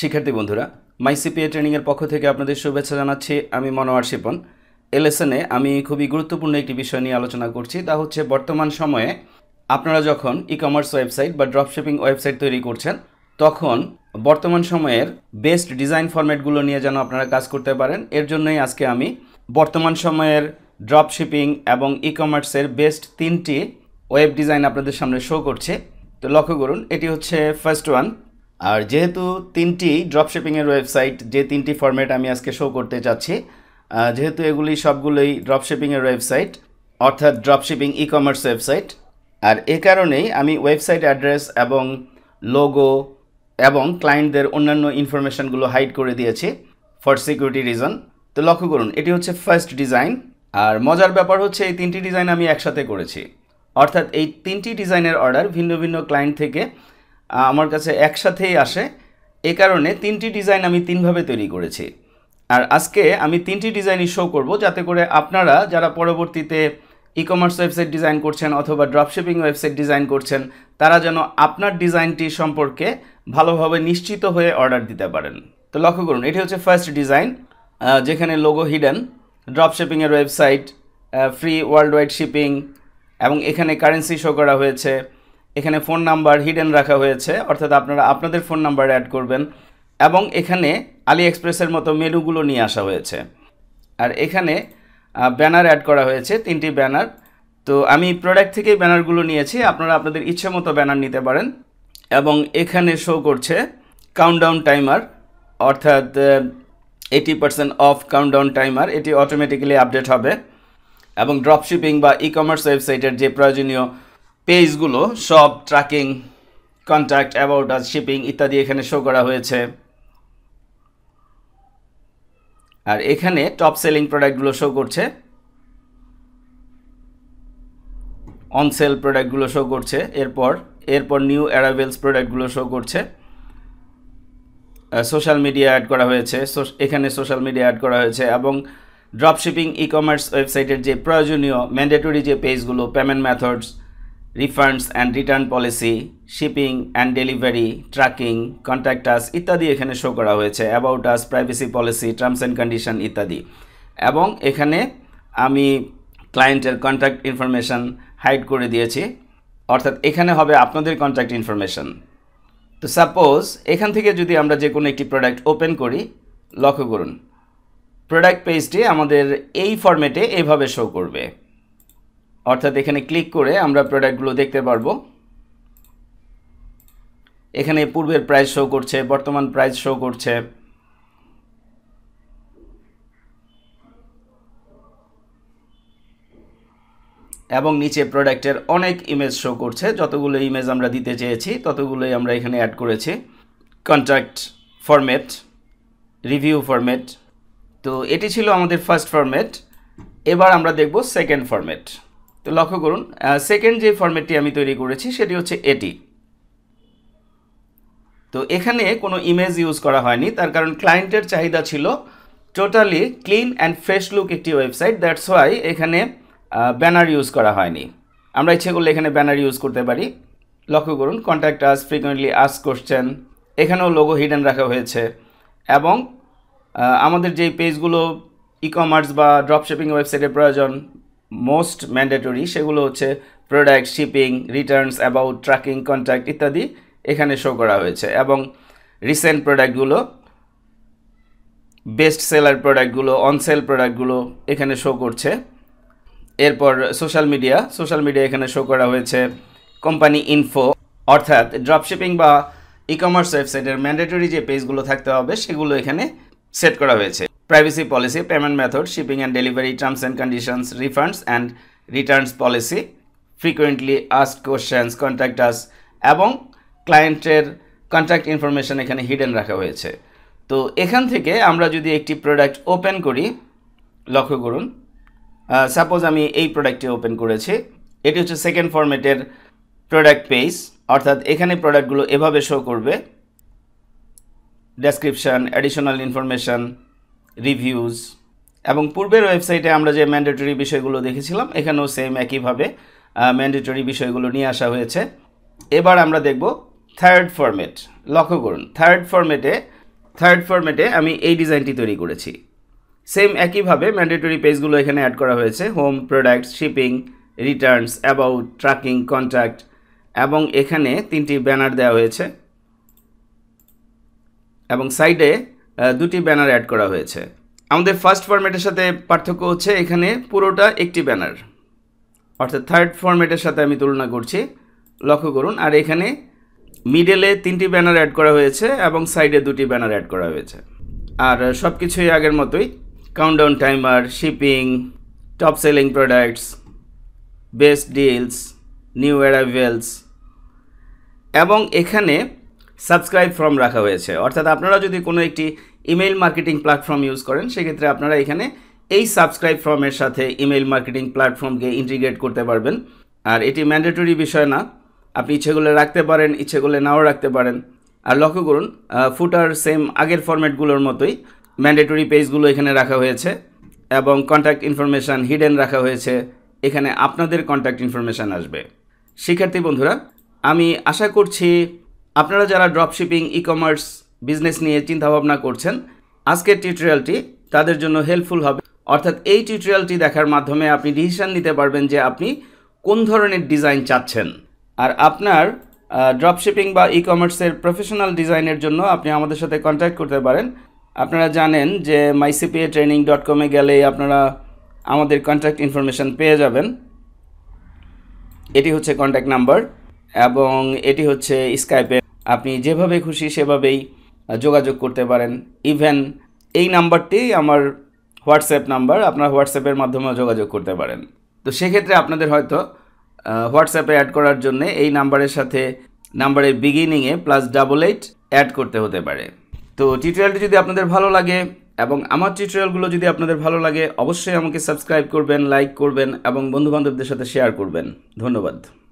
শিক্ষার্থী বন্ধুরা মাইসিপিএ ট্রেনিংয়ের পক্ষ থেকে আপনাদের শুভেচ্ছা জানাচ্ছি আমি মনোয়ার শিপন এলএসএনে আমি খুবই গুরুত্বপূর্ণ একটি বিষয় নিয়ে আলোচনা করছি তা হচ্ছে বর্তমান সময়ে আপনারা যখন ই কমার্স ওয়েবসাইট বা ড্রপশিপিং ওয়েবসাইট তৈরি করছেন তখন বর্তমান সময়ের বেস্ট ডিজাইন ফরম্যাটগুলো নিয়ে যেন আপনারা কাজ করতে পারেন এর জন্যই আজকে আমি বর্তমান সময়ের ড্রপশিপিং এবং ই কমার্সের বেস্ট তিনটি ওয়েব ডিজাইন আপনাদের সামনে শো করছে তো লক্ষ্য করুন এটি হচ্ছে ফার্স্ট ওয়ান আর যেহেতু তিনটি ড্রপশিপিংয়ের ওয়েবসাইট যে তিনটি ফর্ম্যাট আমি আজকে শো করতে চাচ্ছি যেহেতু এগুলি সবগুলোই ড্রপশিপিংয়ের ওয়েবসাইট অর্থাৎ ড্রপশিপিং ই কমার্স ওয়েবসাইট আর এ কারণেই আমি ওয়েবসাইট অ্যাড্রেস এবং লোগো এবং ক্লায়েন্টদের অন্যান্য ইনফরমেশানগুলো হাইড করে দিয়েছি ফর সিকিউরিটি রিজন তো লক্ষ্য করুন এটি হচ্ছে ফার্স্ট ডিজাইন আর মজার ব্যাপার হচ্ছে এই তিনটি ডিজাইন আমি একসাথে করেছি অর্থাৎ এই তিনটি ডিজাইনের অর্ডার ভিন্ন ভিন্ন ক্লায়েন্ট থেকে আমার কাছে একসাথেই আসে এ কারণে তিনটি ডিজাইন আমি তিনভাবে তৈরি করেছি আর আজকে আমি তিনটি ডিজাইনই শো করব যাতে করে আপনারা যারা পরবর্তীতে ই কমার্স ওয়েবসাইট ডিজাইন করছেন অথবা ড্রপশিপিং ওয়েবসাইট ডিজাইন করছেন তারা যেন আপনার ডিজাইনটি সম্পর্কে ভালোভাবে নিশ্চিত হয়ে অর্ডার দিতে পারেন তো লক্ষ্য করুন এটি হচ্ছে ফার্স্ট ডিজাইন যেখানে লোগো হিডেন ড্রপশিপিংয়ের website free world wide shipping এবং এখানে কারেন্সি শো করা হয়েছে এখানে ফোন নাম্বার হিডেন রাখা হয়েছে অর্থাৎ আপনারা আপনাদের ফোন নাম্বার অ্যাড করবেন এবং এখানে আলি এক্সপ্রেসের মতো মেনুগুলো নিয়ে আসা হয়েছে আর এখানে ব্যানার অ্যাড করা হয়েছে তিনটি ব্যানার তো আমি প্রোডাক্ট থেকেই ব্যানারগুলো নিয়েছি আপনারা আপনাদের ইচ্ছে মতো ব্যানার নিতে পারেন এবং এখানে শো করছে কাউন্টডাউন টাইমার অর্থাৎ eighty percent off countdown timer এটি অটোমেটিক্যালি আপডেট হবে এবং ড্রপশিপিং বা ই কমার্স ওয়েবসাইটের যে প্রয়োজনীয় পেজগুলো সব tracking contact about us shipping ইত্যাদি এখানে শো করা হয়েছে আর এখানে টপ সেলিং প্রোডাক্টগুলো শো করছে অন সেল প্রোডাক্টগুলো শো করছে এরপর এরপর নিউ অ্যারাইভেলস প্রোডাক্টগুলো শো করছে সোশ্যাল মিডিয়া অ্যাড করা হয়েছে এখানে সোশ্যাল মিডিয়া অ্যাড করা হয়েছে এবং ড্রপশিপিং ই কমার্স ওয়েবসাইটের যে প্রয়োজনীয় ম্যান্ডেটরি যে পেজগুলো payment methods refunds and return policy shipping and delivery tracking contact us ইত্যাদি এখানে শো করা হয়েছে about us privacy policy terms and condition ইত্যাদি এবং এখানে আমি ক্লায়েন্টের কন্ট্যাক্ট ইনফরমেশান হাইড করে দিয়েছি অর্থাৎ এখানে হবে আপনাদের কন্ট্যাক্ট ইনফরমেশান তো সাপোজ এখান থেকে যদি আমরা যে কোনো একটি প্রোডাক্ট ওপেন করি লক্ষ্য করুন প্রোডাক্ট পেজটি আমাদের এই ফর্মেটে এইভাবে শো করবে অর্থাৎ এখানে ক্লিক করে আমরা প্রোডাক্টগুলো দেখতে পারবো এখানে পূর্বের প্রাইস শো করছে বর্তমান প্রাইস শো করছে এবং নিচে প্রোডাক্টের অনেক ইমেজ শো করছে যতগুলো ইমেজ আমরা দিতে চেয়েছি ততগুলোই আমরা এখানে অ্যাড করেছি কন্ট্রাক্ট ফরম্যাট রিভিউ ফরম্যাট তো এটি ছিল আমাদের ফার্স্ট ফরম্যাট এবার আমরা দেখব সেকেন্ড ফরম্যাট তো লক্ষ্য করুন সেকেন্ড যে ফর্মেটটি আমি তৈরি করেছি সেটি হচ্ছে এটি তো এখানে কোনো ইমেজ ইউজ করা হয়নি তার কারণ ক্লায়েন্টের চাহিদা ছিল totally clean and fresh look একটি ওয়েবসাইট দ্যাটস ওয়াই এখানে ব্যানার ইউজ করা হয়নি আমরা ইচ্ছে করলে এখানে ব্যানার ইউজ করতে পারি লক্ষ্য করুন কন্ট্যাক্ট আস ফ্রিকোয়েন্টলি আস কোশ্চেন এখানেও লোগো হিডেন রাখা হয়েছে এবং আমাদের যেই পেজগুলো ই কমার্স বা ড্রপশিপিং ওয়েবসাইটের প্রয়োজন মোস্ট ম্যান্ডেটরি সেগুলো হচ্ছে product shipping returns about tracking contact ইত্যাদি এখানে শো করা হয়েছে এবং রিসেন্ট প্রোডাক্টগুলো বেস্ট সেলার প্রোডাক্টগুলো অনসেল প্রোডাক্টগুলো এখানে শো করছে এরপর সোশ্যাল মিডিয়া সোশ্যাল মিডিয়া এখানে শো করা হয়েছে কোম্পানি ইনফো অর্থাৎ ড্রপশিপিং বা ই কমার্স ওয়েবসাইটের ম্যান্ডেটরি যে পেজগুলো থাকতে হবে সেগুলো এখানে সেট করা হয়েছে privacy policy, payment method, shipping and delivery terms and conditions, refunds and returns policy, frequently asked questions, contact us এবং ক্লায়েন্টের কন্ট্যাক্ট ইনফরমেশন এখানে হিডেন রাখা হয়েছে তো এখান থেকে আমরা যদি একটি প্রোডাক্ট ওপেন করি লক্ষ্য করুন সাপোজ আমি এই প্রোডাক্টটি ওপেন করেছি এটি হচ্ছে সেকেন্ড ফরম্যাটের প্রোডাক্ট পেজ অর্থাৎ এখানে প্রোডাক্টগুলো এভাবে শো করবে ডেসক্রিপশান অ্যাডিশনাল ইনফরমেশান রিভিউজ এবং পূর্বের ওয়েবসাইটে আমরা যে ম্যান্ডেটরি বিষয়গুলো দেখেছিলাম এখানেও সেম একইভাবে ম্যান্ডেটরি বিষয়গুলো নিয়ে আসা হয়েছে এবার আমরা দেখব থার্ড ফরম্যাট লক্ষ্য করুন থার্ড ফরম্যাটে থার্ড ফরম্যাটে আমি এই ডিজাইনটি তৈরি করেছি সেম একইভাবে ম্যান্ডেটরি পেজগুলো এখানে অ্যাড করা হয়েছে home product shipping returns about tracking contact এবং এখানে তিনটি ব্যানার দেওয়া হয়েছে এবং সাইডে দুটি ব্যানার অ্যাড করা হয়েছে আমাদের ফার্স্ট ফর্মেটের সাথে পার্থক্য হচ্ছে এখানে পুরোটা একটি ব্যানার অর্থাৎ থার্ড ফর্মেটের সাথে আমি তুলনা করছি লক্ষ্য করুন আর এখানে মিডেলে তিনটি ব্যানার অ্যাড করা হয়েছে এবং সাইডে দুটি ব্যানার অ্যাড করা হয়েছে আর সব কিছুই আগের মতোই countdown timer shipping top selling products best deals new arrivals এবং এখানে সাবস্ক্রাইব ফর্ম রাখা হয়েছে অর্থাৎ আপনারা যদি কোনো একটি ইমেল মার্কেটিং প্ল্যাটফর্ম ইউজ করেন সেক্ষেত্রে আপনারা এখানে এই সাবস্ক্রাইব ফর্মের সাথে ইমেল মার্কেটিং প্ল্যাটফর্মকে ইন্টিগ্রেট করতে পারবেন আর এটি ম্যান্ডেটরি বিষয় না আপনি ইচ্ছেগুলো রাখতে পারেন ইচ্ছেগুলো নাও রাখতে পারেন আর লক্ষ্য করুন ফুটার সেম আগের ফর্ম্যাটগুলোর মতোই ম্যান্ডেটরি পেজগুলো এখানে রাখা হয়েছে এবং কন্ট্যাক্ট ইনফরমেশান হিডেন রাখা হয়েছে এখানে আপনাদের কন্ট্যাক্ট ইনফরমেশান আসবে শিক্ষার্থী বন্ধুরা আমি আশা করছি আপনারা যারা ড্রপশিপিং ই কমার্স বিজনেস নিয়ে চিন্তাভাবনা করছেন আজকের টিউটোরিয়ালটি তাদের জন্য হেল্পফুল হবে অর্থাৎ এই টিউটোরিয়ালটি দেখার মাধ্যমে আপনি ডিসিশন নিতে পারবেন যে আপনি কোন ধরনের ডিজাইন চাচ্ছেন আর আপনার ড্রপশিপিং বা ই কমার্সের প্রফেশনাল ডিজাইনের জন্য আপনি আমাদের সাথে কন্ট্যাক্ট করতে পারেন আপনারা জানেন যে মাইসিপিএ ট্রেনিং ডট কমে গেলেই আপনারা আমাদের কন্ট্যাক্ট ইনফরমেশান পেয়ে যাবেন এটি হচ্ছে কন্ট্যাক্ট নাম্বার এবং এটি হচ্ছে স্কাইপে আপনি যেভাবে খুশি সেভাবেই যোগাযোগ করতে পারেন ইভেন এই নাম্বারটি আমার হোয়াটসঅ্যাপ নাম্বার আপনার হোয়াটসঅ্যাপের মাধ্যমেও যোগাযোগ করতে পারেন তো সেক্ষেত্রে আপনাদের হয়তো হোয়াটসঅ্যাপে অ্যাড করার জন্য এই নাম্বারের সাথে নাম্বারের বিগিনিংয়ে প্লাস ডাবল এইট অ্যাড করতে হতে পারে তো টিউটোরিয়ালটি যদি আপনাদের ভালো লাগে এবং আমার টিউটোরিয়ালগুলো যদি আপনাদের ভালো লাগে অবশ্যই আমাকে সাবস্ক্রাইব করবেন লাইক করবেন এবং বন্ধুবান্ধবদের সাথে শেয়ার করবেন ধন্যবাদ